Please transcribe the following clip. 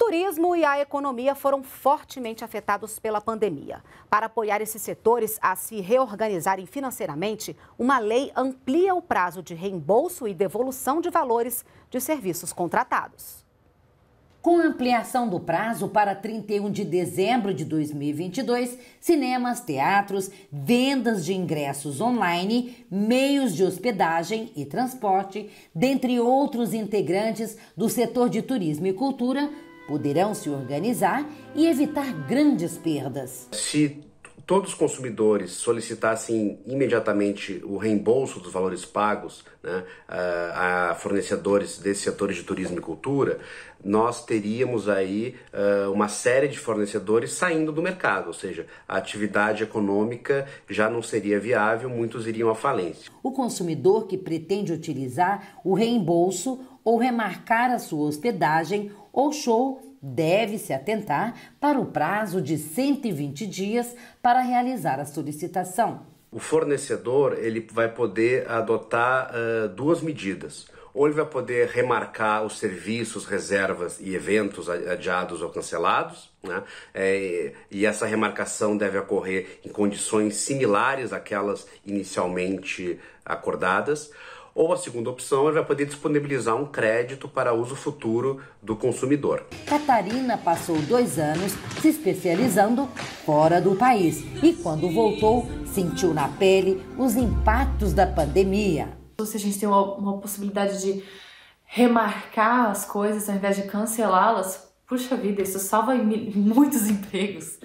turismo e a economia foram fortemente afetados pela pandemia. Para apoiar esses setores a se reorganizarem financeiramente, uma lei amplia o prazo de reembolso e devolução de valores de serviços contratados. Com a ampliação do prazo para 31 de dezembro de 2022, cinemas, teatros, vendas de ingressos online, meios de hospedagem e transporte, dentre outros integrantes do setor de turismo e cultura, poderão se organizar e evitar grandes perdas. Se todos os consumidores solicitassem imediatamente o reembolso dos valores pagos né, a fornecedores desses setores de turismo e cultura, nós teríamos aí uh, uma série de fornecedores saindo do mercado, ou seja, a atividade econômica já não seria viável, muitos iriam à falência. O consumidor que pretende utilizar o reembolso ou remarcar a sua hospedagem ou show deve se atentar para o prazo de 120 dias para realizar a solicitação. O fornecedor ele vai poder adotar uh, duas medidas. Ou ele vai poder remarcar os serviços, reservas e eventos adiados ou cancelados, né? É, e essa remarcação deve ocorrer em condições similares àquelas inicialmente acordadas ou a segunda opção, ele vai poder disponibilizar um crédito para uso futuro do consumidor. Catarina passou dois anos se especializando fora do país e, quando voltou, sentiu na pele os impactos da pandemia. Então, se a gente tem uma, uma possibilidade de remarcar as coisas ao invés de cancelá-las, puxa vida, isso salva muitos empregos.